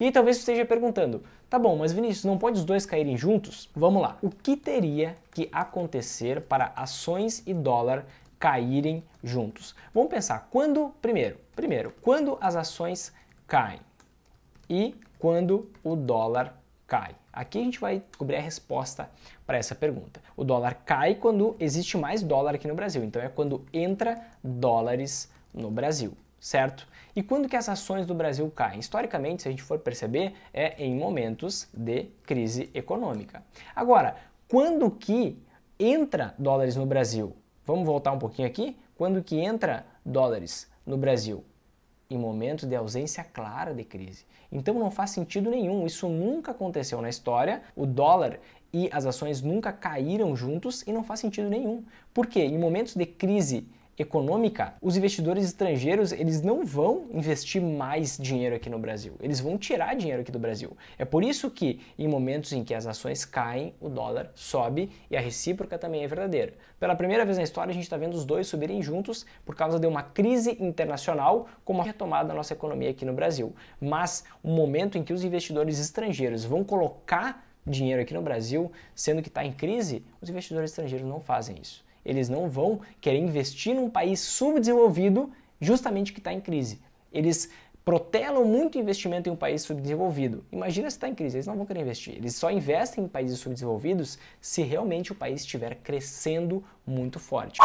E aí talvez esteja perguntando, tá bom, mas Vinícius, não pode os dois caírem juntos? Vamos lá. O que teria que acontecer para ações e dólar caírem juntos? Vamos pensar, quando, primeiro, primeiro, quando as ações caem e quando o dólar cai. Aqui a gente vai descobrir a resposta para essa pergunta. O dólar cai quando existe mais dólar aqui no Brasil, então é quando entra dólares no Brasil certo? E quando que as ações do Brasil caem? Historicamente, se a gente for perceber, é em momentos de crise econômica. Agora, quando que entra dólares no Brasil? Vamos voltar um pouquinho aqui? Quando que entra dólares no Brasil? Em momentos de ausência clara de crise. Então não faz sentido nenhum, isso nunca aconteceu na história. O dólar e as ações nunca caíram juntos e não faz sentido nenhum. Porque em momentos de crise econômica, os investidores estrangeiros eles não vão investir mais dinheiro aqui no Brasil, eles vão tirar dinheiro aqui do Brasil. É por isso que em momentos em que as ações caem, o dólar sobe e a recíproca também é verdadeira. Pela primeira vez na história a gente está vendo os dois subirem juntos por causa de uma crise internacional como a retomada da nossa economia aqui no Brasil. Mas o um momento em que os investidores estrangeiros vão colocar dinheiro aqui no Brasil, sendo que está em crise, os investidores estrangeiros não fazem isso. Eles não vão querer investir num país subdesenvolvido justamente que está em crise. Eles protelam muito investimento em um país subdesenvolvido. Imagina se está em crise, eles não vão querer investir. Eles só investem em países subdesenvolvidos se realmente o país estiver crescendo muito forte.